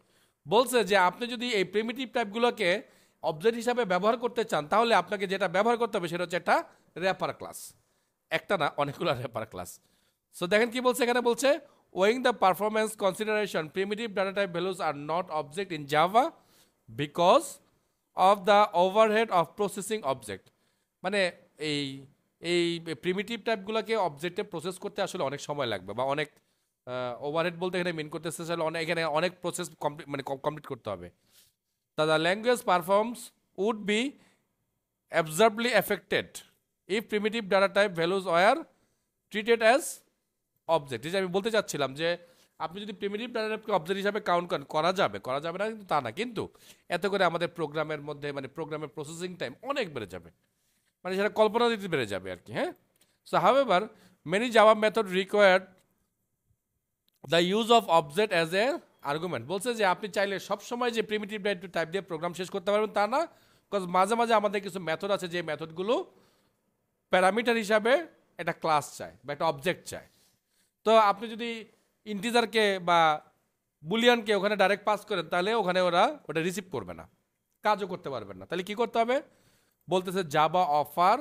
বলছে যে আপনি যদি এই প্রিমিটিভ টাইপগুলোকে অবজেক্ট হিসাবে ব্যবহার করতে চান তাহলে আপনাকে যেটা ব্যবহার করতে হবে সেটা হচ্ছে একটা র্যাপার ক্লাস একটা না অনেকগুলো র্যাপার ক্লাস সো দেখেন কি বলছে এখানে বলছে owing the performance consideration primitive data type values are not object in Java because of the overhead of processing object মানে এই এই প্রিমিটিভ টাইপগুলোকে অবজেক্টে প্রসেস করতে আসলে অনেক সময় লাগবে বা অনেক ওভারহেড বলতে এখানে মিন করতে আসলে অনেক এখানে অনেক প্রসেস কমপ্লিট মানে কমপ্লিট করতে হবে দাদা the language performs would be adversely affected if primitive data type values were treated as object যে আমি বলতে চাচ্ছিলাম যে আপনি যদি প্রিমিটিভ ডাটাকে অবজেক্ট হিসাবে কাউন্ট করেন করা যাবে করা যাবে না কিন্তু তা না কিন্তু এত করে আমাদের প্রোগ্রামের মধ্যে মানে প্রোগ্রামের প্রসেসিং টাইম অনেক বেড়ে যাবে মানে সেটা কল্পনা দিতে বেড়ে যাবে আর কি হ্যাঁ so however many Java method required the use of object as a argument বলছে যে আপনি চাইলে সবসময় যে প্রিমিটিভ টাইপ দিয়ে প্রোগ্রাম শেষ করতে পারবেন তা না বিকজ মাঝে মাঝে আমাদের কিছু মেথড আছে যে মেথডগুলো প্যারামিটার হিসাবে একটা ক্লাস চায় বা একটা অবজেক্ট চায় তো আপনি যদি ইন্টিজারকে বা বুলিয়ানকে ওখানে ডাইরেক্ট পাস করেন তাহলে ওখানে ওরা ওটা রিসিভ করবে না কাজও করতে পারবেন না তাহলে কি করতে হবে বলতেছে Java offer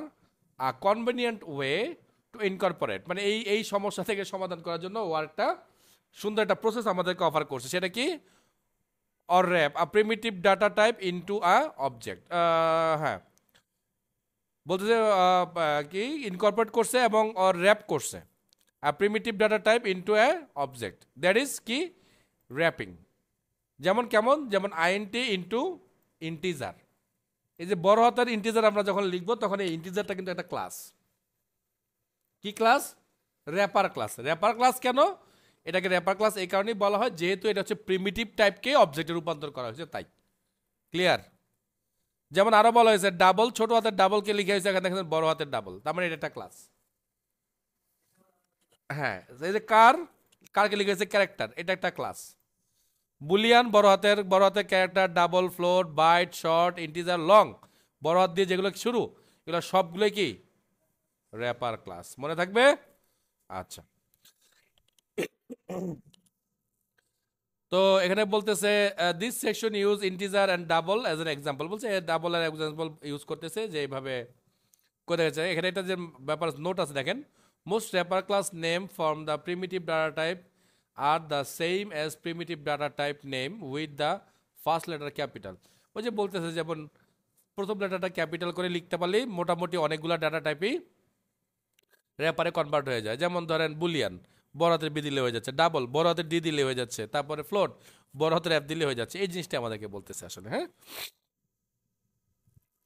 a convenient way to incorporate মানে এই এই সমস্যা থেকে সমাধান করার জন্য ও একটা সুন্দর একটা প্রসেস আমাদেরকে অফার করছে সেটা কি or wrap a primitive data type into a object হ্যাঁ বলতেছে কি ইনকর্পোরেট করছে এবং অর র্যাপ করছে আর primitive data type into a object that is কি র্যাপিং যেমন কেমন যেমন আইএনটি ইন্টু ইন্টিজার এই যে বড় হাতের ইন্টিজার আমরা যখন লিখব তখন এই ইন্টিজারটা কিন্তু একটা ক্লাস কি class wrapper class wrapper class কেন এটাকে র্যাপার ক্লাস এই কারণেই বলা হয় যেহেতু এটা হচ্ছে প্রিমিটিভ টাইপকে অবজেক্টে রূপান্তর করা হয়েছে তাই ক্লিয়ার যেমন আরও বলা হয়েছে ডাবল ছোট হাতের ডাবলকে লিখে হয়েছে এখানে দেখেন বড় হাতের ডাবল তার মানে এটা একটা ক্লাস হ্যাঁ এই যে কার কারকে লিখেছে ক্যারেক্টার এটা একটা ক্লাস বুলিয়ান বড় হাতের বড় হাতের character double float byte short integer long বড় হাত দিয়ে যেগুলো শুরু এগুলো সবগুলোই কি র্যাপার ক্লাস মনে থাকবে আচ্ছা তো এখানে বলতেছে this section use integer and double as an example বলছে ডাবল আর এক্সাম্পল ইউজ করতেছে যে এইভাবে করে গেছে এখানে এটা যে ব্যাপার নোট আছে দেখেন Most wrapper class name from the primitive data type are the same as primitive data type name with the first letter capital. ওই যে বলতেছে যেমন প্রথম ডাটাটা ক্যাপিটাল করে লিখতে পারলে মোটামুটি অনেকগুলো ডাটা টাইপই র্যাপারে কনভার্ট হয়ে যায় যেমন ধরেন বুলিয়ান বড় হাতের বি দিলে হয়ে যাচ্ছে ডাবল বড় হাতের ডি দিলে হয়ে যাচ্ছে তারপরে ফ্লোট বড় হাতের অ্যাপ দিলে হয়ে যাচ্ছে এই জিনিসটা আমাদেরকে বলতেছে আসলে হ্যাঁ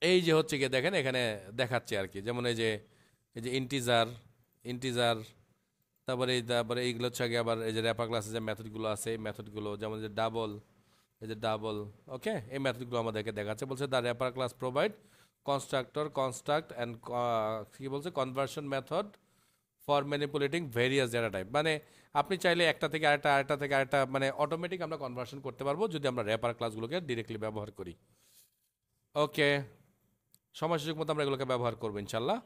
এই যে হচ্ছে গিয়ে দেখেন এখানে দেখাচ্ছে আর কি যেমন এই যে এই যে ইন্টিজার ইন্টিজার তারপরে এই তারপরে এইগুলো হচ্ছে আগে আবার এই যে র্যাপা ক্লাসে যে মেথডগুলো আছে এই মেথডগুলো যেমন যে ডাবল এই যে ডাবল ওকে এই মেথডগুলো আমাদেরকে দেখাচ্ছে বলছে the wrapper class provide constructor construct and কী বলছে conversion method for manipulating various data type মানে আপনি চাইলে একটা থেকে আরেকটা আরেকটা থেকে আরেকটা মানে অটোমেটিক আমরা কনভার্সন করতে পারবো যদি আমরা র্যাপার ক্লাসগুলোকে ডিরেক্টলি ব্যবহার করি ওকে সময় সুযোগ মতো আমরা এগুলোকে ব্যবহার করবো ইনশাল্লাহ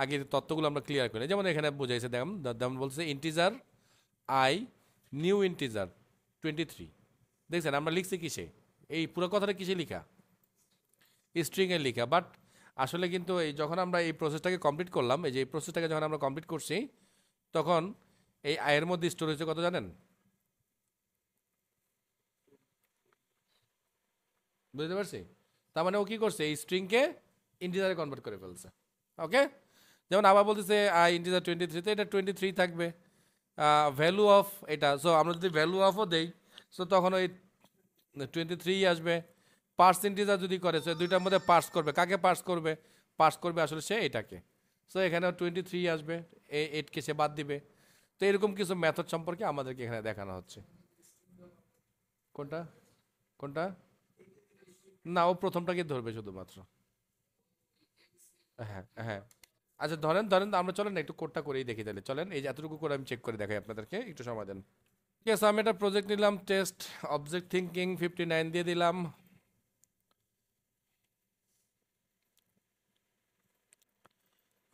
আগে তত্ত্বগুলো আমরা ক্লিয়ার করি যেমন এখানে বোঝাইছে দেখুন যেমন বলছে integer i new integer twenty three দেখছেন আমরা লিখছি কিসে এই পুরো কথাটা কিসে লিখা স্ট্রিংয়ে লিখা বাট আসলে কিন্তু এই যখন আমরা এই প্রসেসটাকে কমপ্লিট করলাম এই যে এই প্রসেসটাকে যখন আমরা কমপ্লিট করছি তখন এই আয়ের মধ্যে স্টোর হয়েছে কত জানেন বুঝতে পারছি তার মানে ও কী করছে এই স্ট্রিংকে ইন্টিজারে কনভার্ট করে ফেলছে ওকে যেমন আবার বলতেছে আই ইন্টিজার টোয়েন্টি থ্রিতে এটা টোয়েন্টি থ্রি থাকবে ভ্যালু অফ এটা সো আমরা যদি ভ্যালু অফও দেই সো তখন ওই টোয়েন্টি থ্রি আসবে পার্স ইন্টিজার যদি করে সো দুইটার মধ্যে পার্স করবে কাকে পার্স করবে পার্স করবে আসলে সে এটাকে সো এখানে টোয়েন্টি থ্রি আসবে এ এইটকে সে বাদ দিবে তো এরকম কিছু মেথড সম্পর্কে আমাদেরকে এখানে দেখানো হচ্ছে কোনটা কোনটা না ও প্রথমটাকে ধরবে শুধুমাত্র হ্যাঁ হ্যাঁ আচ্ছা ধরেন ধরেন আমরা চলেন একটু কোডটা করেই দেখি তাহলে চলেন এই এতটুকু করে আমি চেক করে দেখাই আপনাদেরকে একটু সময় দেন ঠিক আছে আমি একটা প্রজেক্ট নিলাম test object thinking fifty nine দিয়ে দিলাম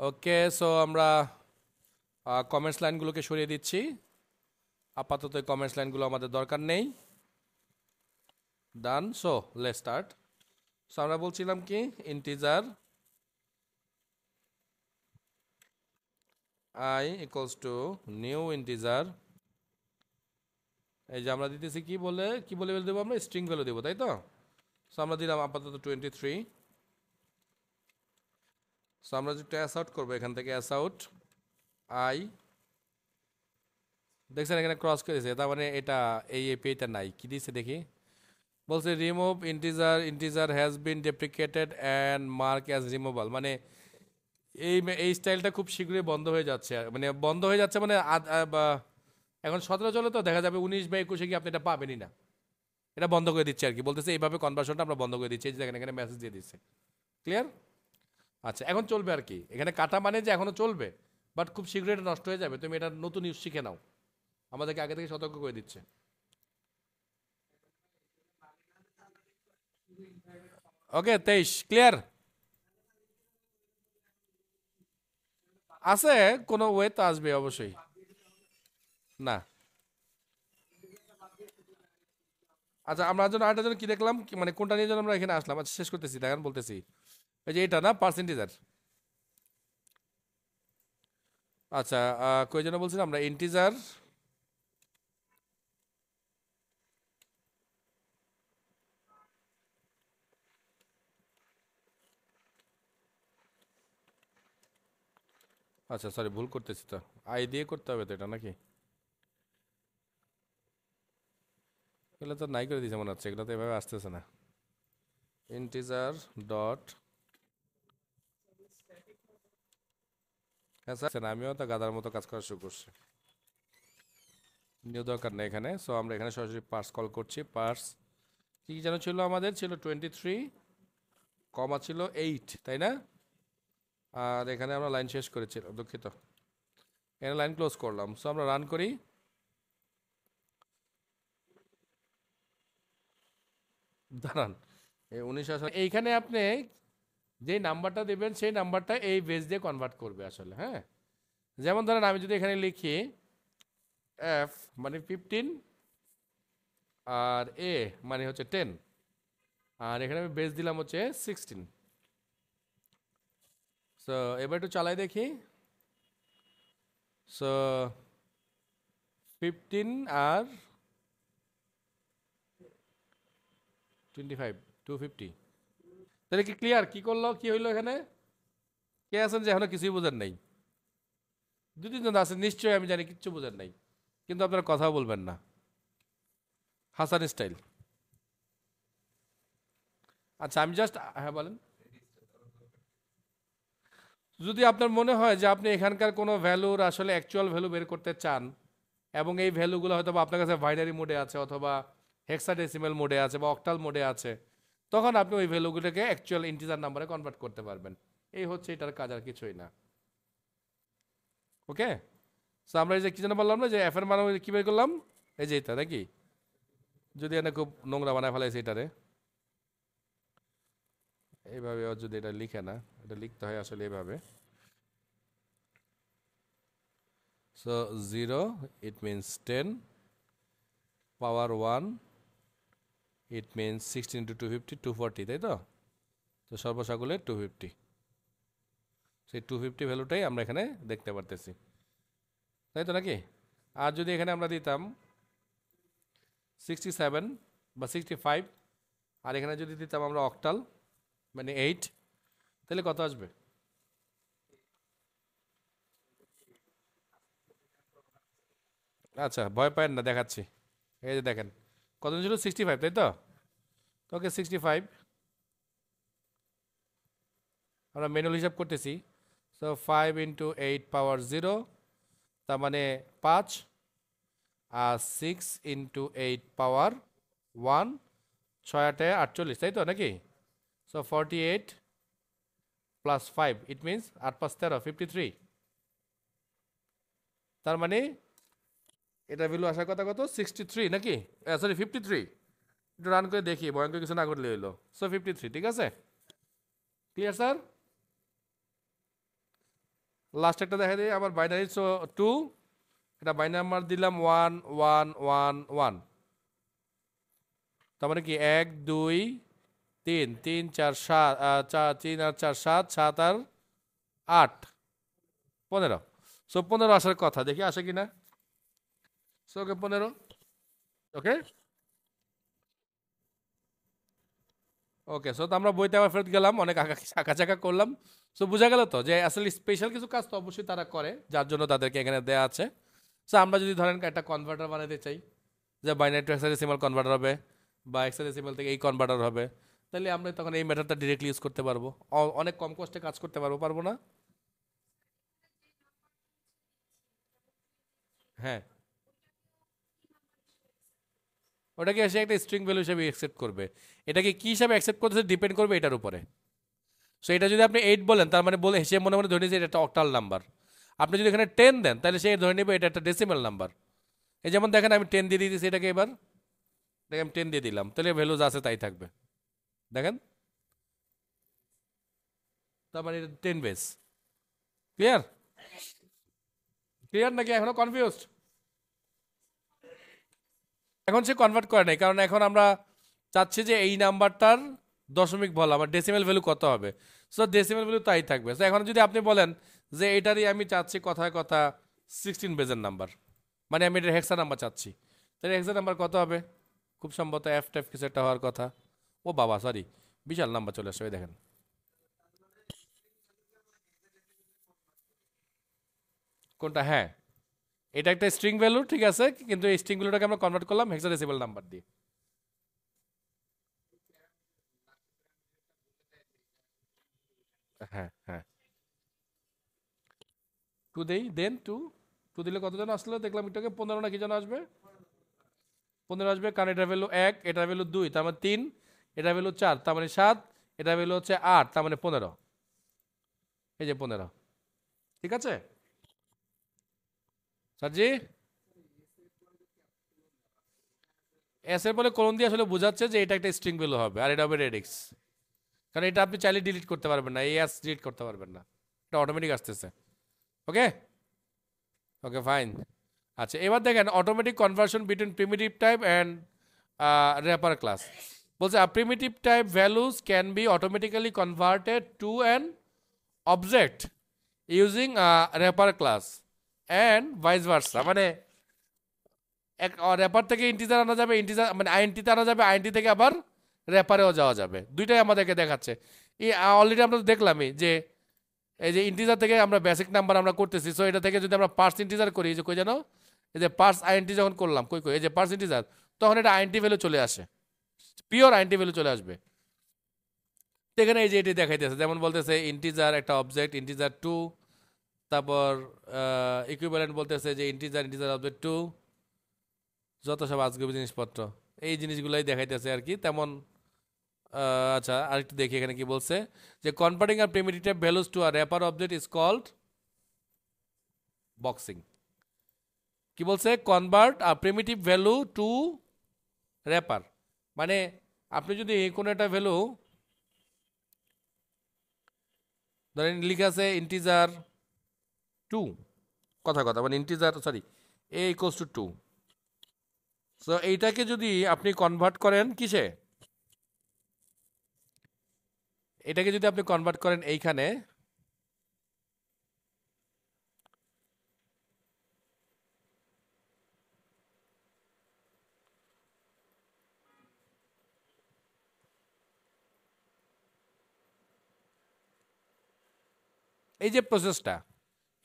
ওকে সো আমরা কমেন্টস লাইনগুলোকে সরিয়ে দিচ্ছি আপাতত এই কমেন্টস লাইনগুলো আমাদের দরকার নেই ডান সো লে স্টার্ট সো আমরা বলছিলাম কি integer i equals to new integer এই যে আমরা দিতেছি কি বলে কি বলে ভ্যালু দেবো আমরা স্ট্রিং ভ্যালু দেবো তাই তো সো আমরা দিলাম আপাতত টোয়েন্টি থ্রি সো আমরা যেটা অ্যাস আউট করবো এখান থেকে অ্যাস আউট আই দেখছেন এখানে ক্রস করেছে তার মানে এটা এই এটা নাই কি দিছে দেখি বলছে remove integer integer has been deprecated and mark as removal মানে এই এই স্টাইলটা খুব শীঘ্রই বন্ধ হয়ে যাচ্ছে মানে বন্ধ হয়ে যাচ্ছে মানে এখন সতেরো চলে তো দেখা যাবে উনিশ বা একুশে কি আপনি এটা পাবেনই না এটা বন্ধ করে দিচ্ছে আর কি বলতেছে এইভাবে কনভার্সনটা আমরা বন্ধ করে দিচ্ছি দেখেন এখানে মেসেজ দিয়ে দিচ্ছে ক্লিয়ার আচ্ছা এখন চলবে আর কি এখানে কাটা মানে যে এখনও চলবে বাট খুব শীঘ্রই এটা নষ্ট হয়ে যাবে তুমি এটা নতুন ইউজ শিখে নাও আমাদেরকে আগে থেকে সতর্ক করে দিচ্ছে ওকে তেইশ ক্লিয়ার আছে কোনো ওয়ে তো আসবে অবশ্যই না আচ্ছা আমরা যেন আরেকটা জন্য কি দেখলাম মানে কোনটা নিয়ে যেন আমরা এখানে আসলাম আচ্ছা শেষ করতেছি দেখেন বলতেছি এই যে এটা না পার্সেন্টেজ আর আচ্ছা কই যেন বলছিলাম আমরা ইন্টিজার আচ্ছা সরি ভুল করতেছি তো আই দিয়ে করতে হবে তো এটা নাকি এগুলো তো নাই করে দিয়েছে মনে হচ্ছে এগুলো তো এভাবে আসতেছে না ইন্টিজার ডট হ্যাঁ স্যার আমিও তো গাদার মতো কাজ করা শুরু করছি নিয়ে দরকার নেই এখানে সো আমরা এখানে সরাসরি পার্স কল করছি পার্স কী যেন ছিল আমাদের ছিল টোয়েন্টি থ্রি কমা ছিল এইট তাই না আর এখানে আমরা লাইন শেষ করেছিলাম দুঃখিত এখানে লাইন ক্লোজ করলাম সো আমরা রান করি দাঁড়ান এই উনিশ আসলে এইখানে আপনি যে নাম্বারটা দেবেন সেই নাম্বারটা এই বেজ দিয়ে কনভার্ট করবে আসলে হ্যাঁ যেমন ধরেন আমি যদি এখানে লিখি এফ মানে ফিফটিন আর এ মানে হচ্ছে টেন আর এখানে আমি বেস দিলাম হচ্ছে সিক্সটিন সো এবার একটু চালাই দেখি সো ফিফটিন আর টোয়েন্টি ফাইভ টু ফিফটি তাহলে কি ক্লিয়ার কী করলো কী হইলো এখানে কে আছেন যে এখনও কিছুই বোঝার নাই দু তিনজন আছে নিশ্চয়ই আমি জানি কিচ্ছু বোঝার নাই কিন্তু আপনারা কথা বলবেন না হাসান স্টাইল আচ্ছা আমি জাস্ট হ্যাঁ বলেন যদি আপনার মনে হয় যে আপনি এখানকার কোনো ভ্যালুর আসলে অ্যাকচুয়াল ভ্যালু বের করতে চান এবং এই ভ্যালুগুলো হয়তো বা আপনার কাছে বাইনারি মোডে আছে অথবা হেক্সাডেসিমেল মোডে আছে বা অক্টাল মোডে আছে তখন আপনি ওই ভ্যালুগুলোকে অ্যাকচুয়াল ইন্টিজার নাম্বারে কনভার্ট করতে পারবেন এই হচ্ছে এটার কাজ আর কিছুই না ওকে সো আমরা এই যে কী যেন বললাম না যে এফ এর মানে কী বের করলাম এই যে এটা নাকি যদি এনে খুব নোংরা বানায় ফেলাইছে এটারে এইভাবে ওর যদি এটা লিখে না এটা লিখতে হয় আসলে এভাবে so zero it means ten power one it means sixteen to two fifty two forty তাই তো তো সর্বসাগুলে টু ফিফটি সেই টু ফিফটি ভ্যালুটাই আমরা এখানে দেখতে পারতেছি তাই তো নাকি আর যদি এখানে আমরা দিতাম সিক্সটি সেভেন বা সিক্সটি ফাইভ আর এখানে যদি দিতাম আমরা অক্টাল মানে এইট তাহলে কত আসবে আচ্ছা ভয় পায় না দেখাচ্ছি এই যে দেখেন কতজন ছিল সিক্সটি ফাইভ তাই তো ওকে সিক্সটি ফাইভ আমরা মেনুয়াল হিসাব করতেছি so five into eight power zero তার মানে পাঁচ আর six into eight power one ছয় আটে আটচল্লিশ তাই তো নাকি So 48 plus 5 it means 8 plus 13 53 তার মানে এটা ভ্যালু আসার কথা কত 63 নাকি সরি 53 একটু রান করে দেখি ভয়ঙ্কর কিছু না করলে হইলো সো 53 ঠিক আছে ক্লিয়ার স্যার লাস্ট একটা দেখা দিই আমার বাইনারি সো টু এটা বাইনারি নাম্বার দিলাম ওয়ান ওয়ান ওয়ান ওয়ান তার মানে কি এক দুই তিন তিন চার সাত চার তিন আর চার সাত সাত আর আট পনেরো সো পনেরো আসার কথা দেখি আসে কি না সো ওকে পনেরো ওকে ওকে সো তো আমরা বইতে আবার ফেরত গেলাম অনেক আঁকা চাকা করলাম সো বোঝা গেল তো যে আসলে স্পেশাল কিছু কাজ তো অবশ্যই তারা করে যার জন্য তাদেরকে এখানে দেওয়া আছে সো আমরা যদি ধরেন একটা কনভার্টার বানাতে চাই যে বাইনারি টু এক্সারেসিমাল কনভার্টার হবে বা এক্সারেসিমাল থেকে এই কনভার্টার হবে তাহলে আমরা তখন এই ম্যাটারটা ডিরেক্টলি ইউজ করতে পারবো অনেক কম কষ্টে কাজ করতে পারবো পারবো না হ্যাঁ ওটাকে এসে একটা স্ট্রিং ভ্যালু হিসেবে অ্যাকসেপ্ট করবে এটাকে কী হিসাবে অ্যাকসেপ্ট করতেছে ডিপেন্ড করবে এটার উপরে সো এটা যদি আপনি এইট বলেন তার মানে বলে সে মনে মনে ধরে নিয়েছে এটা একটা অক্টাল নাম্বার আপনি যদি এখানে টেন দেন তাহলে সে ধরে নেবে এটা একটা ডেসিমাল নাম্বার এই যেমন দেখেন আমি টেন দিয়ে দিয়েছি এটাকে এবার দেখেন আমি টেন দিয়ে দিলাম তাহলে ভ্যালুজ আছে তাই থাকবে দেখেন তার মানে এটা টেন বেস ক্লিয়ার ক্লিয়ার নাকি এখনো কনফিউজ এখন সে কনভার্ট করে নাই কারণ এখন আমরা চাচ্ছি যে এই নাম্বারটার দশমিক বল আমার ডেসিমেল ভ্যালু কত হবে সো ডেসিমেল ভ্যালু তাই থাকবে সো এখন যদি আপনি বলেন যে এটারই আমি চাচ্ছি কথায় কথা সিক্সটিন বেজের নাম্বার মানে আমি এটার হেক্সা নাম্বার চাচ্ছি তাহলে হেক্সা নাম্বার কত হবে খুব সম্ভবত এফ টাইপ কিছু একটা হওয়ার কথা ও বাবা সরি বিশাল লম্বা চলে আসবে দেখেন কোনটা হ্যাঁ এটা একটা স্ট্রিং ভ্যালু ঠিক আছে কিন্তু এই স্ট্রিং ভ্যালুটাকে আমরা কনভার্ট করলাম হেক্সাডেসিবেল নাম্বার দিয়ে হ্যাঁ, হ্যাঁ। টু টু দিলে কতজন আসলো দেখলাম এটাকে পনেরো না কি জন আসবে পনেরো আসবে কারণ এটা ভ্যালু এক এটা ভ্যালু দুই তার মানে তিন এটা ভ্যালু চার তার মানে সাত এটা ভ্যালু হচ্ছে আট তার মানে পনেরো এই যে পনেরো ঠিক আছে স্যারজি এস এর পরে কলন দিয়ে আসলে বোঝাচ্ছে যে এটা একটা স্ট্রিং ভ্যালু হবে আর এটা হবে রেডিক্স কারণ এটা আপনি চাইলে ডিলিট করতে পারবেন না এই অ্যাস ডিলিট করতে পারবেন না এটা অটোমেটিক আসতেছে ওকে ওকে ফাইন আচ্ছা এবার দেখেন automatic conversion between primitive type and wrapper class বলছে a primitive type values can be automatically converted to an object using wrapper class and vice versa মানে এক র্যাপার থেকে ইন্টিজার আনা যাবে ইন্টিজার মানে আইনটিতে আনা যাবে আইনটি থেকে আবার র্যাপারেও যাওয়া যাবে দুইটাই আমাদেরকে দেখাচ্ছে এই অলরেডি আমরা দেখলামই যে এই যে ইন্টিজার থেকে আমরা বেসিক নাম্বার আমরা করতেছি সো এটা থেকে যদি আমরা পার্স ইন্টিজার করি যে কই জানো এই যে পার্স আইনটি যখন করলাম কই কই এই যে পার্স ইন্টিজার তখন এটা আইনটি ভ্যালু চলে আসে পিওর আইনটি ভ্যালু চলে আসবে এখানে এই যে এটি দেখাইতেছে যেমন বলতেছে ইন্টিজার একটা অবজেক্ট ইন্টিজার টু তারপর ইকুইপমেন্ট বলতেছে যে ইন্টিজার ইন্টিজার অবজেক্ট টু যত সব আজগবি জিনিসপত্র এই জিনিসগুলাই দেখাইতেছে আর কি তেমন আচ্ছা আরেকটু দেখি এখানে কি বলছে যে কনভার্টিং আর প্রিমিটিভ ভ্যালুস টু আর wrapper object is called boxing কি বলছে কনভার্ট আর প্রিমিটিভ ভ্যালু টু র্যাপার মানে আপনি যদি কোনো একটা ভ্যালু ধরেন লিখে আছে ইন্টিজার টু কথা কথা মানে integer sorry a equals two two so এইটাকে যদি আপনি কনভার্ট করেন কিসে এটাকে যদি আপনি কনভার্ট করেন এইখানে এই যে প্রসেসটা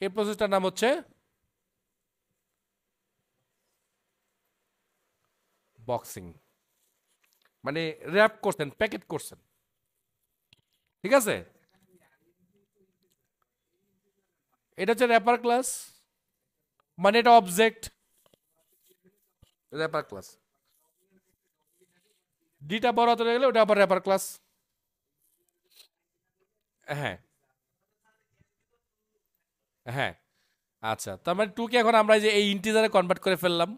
এই প্রসেসটার নাম হচ্ছে বক্সিং মানে র্যাপ করছেন প্যাকেট করছেন ঠিক আছে এটা হচ্ছে র্যাপার ক্লাস মানে এটা অবজেক্ট র্যাপার ক্লাস ডিটা বড় হতে গেলে ওটা আবার র্যাপার ক্লাস হ্যাঁ হ্যাঁ আচ্ছা তার মানে টুকে এখন আমরা যে এই ইন্টিজারে কনভার্ট করে ফেললাম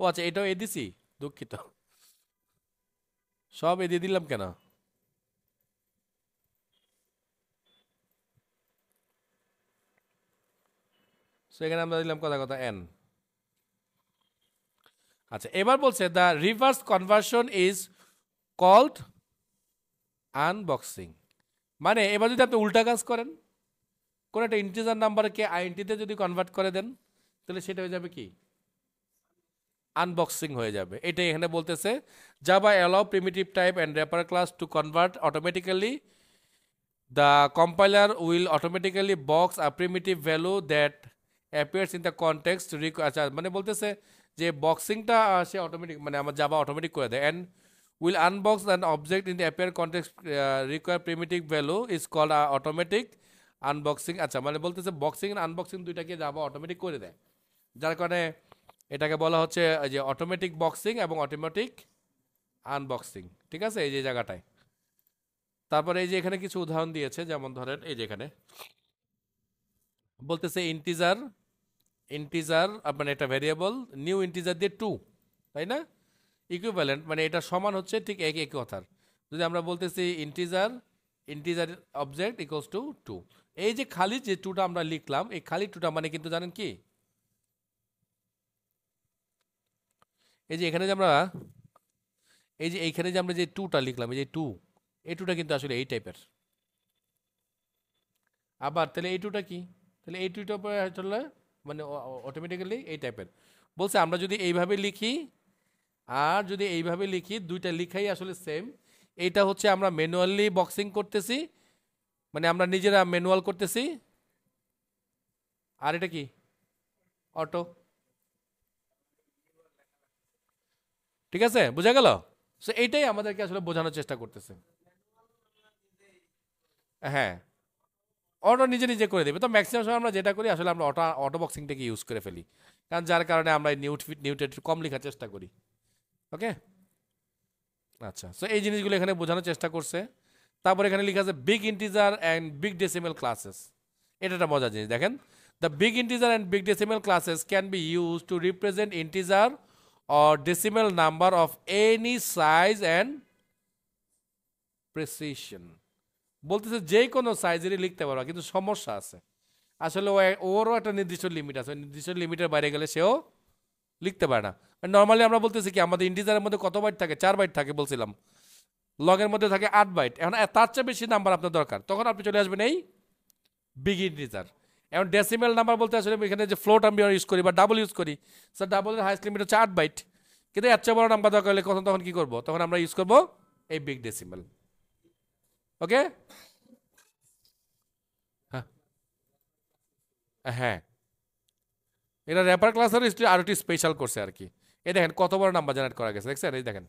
ও আচ্ছা এটাও এ দিছি দুঃখিত সব এ দিয়ে দিলাম কেন সেখানে আমরা দিলাম কথা কথা এন আচ্ছা এবার বলছে the reverse conversion is called unboxing মানে এবার যদি আপনি উল্টা কাজ করেন কোনো একটা ইন্টিজার নাম্বারকে আইএনটিতে যদি কনভার্ট করে দেন তাহলে সেটা হয়ে যাবে কি আনবক্সিং হয়ে যাবে এটাই এখানে বলতেছে Java allow primitive type and wrapper class to convert automatically the compiler will automatically box a primitive value that appears in the context আচ্ছা মানে বলতেছে যে বক্সিংটা সে অটোমেটিক মানে আমার জাবা অটোমেটিক করে দেয় and will unbox and object in the appear context require primitive value is call a automatic unboxing আচ্ছা মানে বলতেছে বক্সিং আনবক্সিং দুইটাকে যাবো অটোমেটিক করে দেয় যার কারণে এটাকে বলা হচ্ছে যে অটোমেটিক বক্সিং এবং অটোমেটিক আনবক্সিং ঠিক আছে এই যে জায়গাটায় তারপরে এই যে এখানে কিছু উদাহরণ দিয়েছে যেমন ধরেন এই যে এখানে বলতেছে ইন্টিজার ইন্টিজার মানে এটা ভেরিয়েবল নিউ ইন্টিজার দিয়ে টু তাই না ইকুইভ্যালেন্ট মানে এটা সমান হচ্ছে ঠিক এক একই কথার যদি আমরা বলতেছি integer integer object equals to two এই যে খালি যে টুটা আমরা লিখলাম এই খালি টুটা মানে কিন্তু জানেন কি এই যে এখানে যে আমরা এই যে এইখানে যে আমরা যে টুটা লিখলাম এই যে টু এই টুটা কিন্তু আসলে এই টাইপের আবার তাহলে এই টুটা কি তাহলে এই টুটা আসলে মানে অটোমেটিক্যালি এই টাইপের বলছে আমরা যদি এইভাবে লিখি আর যদি এইভাবে লিখি দুইটা লিখাই আসলে সেম এইটা হচ্ছে আমরা ম্যানুয়ালি বক্সিং করতেছি মানে আমরা নিজেরা ম্যানুয়াল করতেছি আর এটা কি অটো ঠিক আছে বোঝা গেল সো এইটাই আমাদেরকে আসলে বোঝানোর চেষ্টা করতেছে হ্যাঁ অটো নিজে নিজে করে দেবে তো ম্যাক্সিমাম সময় আমরা যেটা করি আসলে আমরা অটো অটো বক্সিংটাকে ইউজ করে ফেলি কারণ যার কারণে আমরা নিউট ফিট নিউটেড কম লেখার চেষ্টা করি ওকে আচ্ছা সো এই জিনিসগুলো এখানে বোঝানোর চেষ্টা করছে তারপর এখানে লিখা আছে big integer and big decimal classes এটা একটা মজার জিনিস দেখেন the big integer and big decimal classes can be use to represent integer or decimal number of any size and precision বলতেছে যে কোনো সাইজেরই লিখতে পারবা কিন্তু সমস্যা আছে আসলে ওরও একটা নির্দিষ্ট লিমিট আছে নির্দিষ্ট লিমিটের বাইরে গেলে সেও লিখতে পারে না নর্মালি আমরা বলতেছি কি আমাদের ইন্টিজারের মধ্যে কত বাইট থাকে চার বাইট থাকে বলছিলাম লগের মধ্যে থাকে আট বাইট এখন তার চেয়ে বেশি নাম্বার আপনার দরকার তখন আপনি চলে আসবেন এই বিগ ইন্টিজার এখন ডেসিমেল নাম্বার বলতে আসলে এখানে যে ফ্লোট আমি ইউজ করি বা ডাবল ইউজ করি স্যার ডাবলের হাইস্ট লিমিট হচ্ছে আট বাইট কিন্তু এর চেয়ে বড় নাম্বার দরকার হলে কখন তখন কী করবো তখন আমরা ইউজ করবো এই বিগ ডেসিমেল ওকে হ্যাঁ হ্যাঁ এটা র্যাপার ক্লাসের আর একটি স্পেশাল করছে আর কি এই দেখেন কত বড় নাম্বার জেনারেট করা গেছে দেখছেন এই দেখেন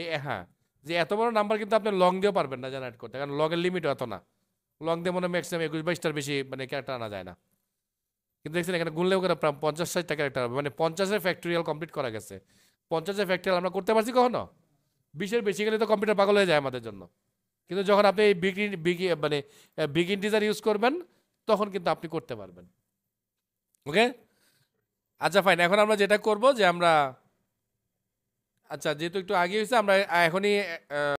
এ হ্যাঁ যে এত বড় নাম্বার কিন্তু আপনি লং দিয়েও পারবেন না জেনারেট করতে কারণ লগের লিমিট এত না লং দিয়ে মনে ম্যাক্সিমাম একুশ বাইশটার বেশি মানে ক্যারেক্টার আনা যায় না কিন্তু দেখছেন এখানে গুনলেও করে পঞ্চাশ ষাটটা ক্যারেক্টার হবে মানে পঞ্চাশের ফ্যাক্টরিয়াল কমপ্লিট করা গেছে পঞ্চাশের ফ্যাক্টরিয়াল আমরা করতে পারছি কখনো বিশের বেশি গেলে তো কম্পিউটার পাগল হয়ে যায় আমাদের জন্য কিন্তু যখন আপনি এই বিগ মানে বিগ ইন্টিজার ইউজ করবেন তখন কিন্তু আপনি করতে পারবেন ওকে আচ্ছা ফাইন এখন আমরা যেটা করব যে আমরা আচ্ছা যেহেতু একটু আগে হয়েছে আমরা এখনই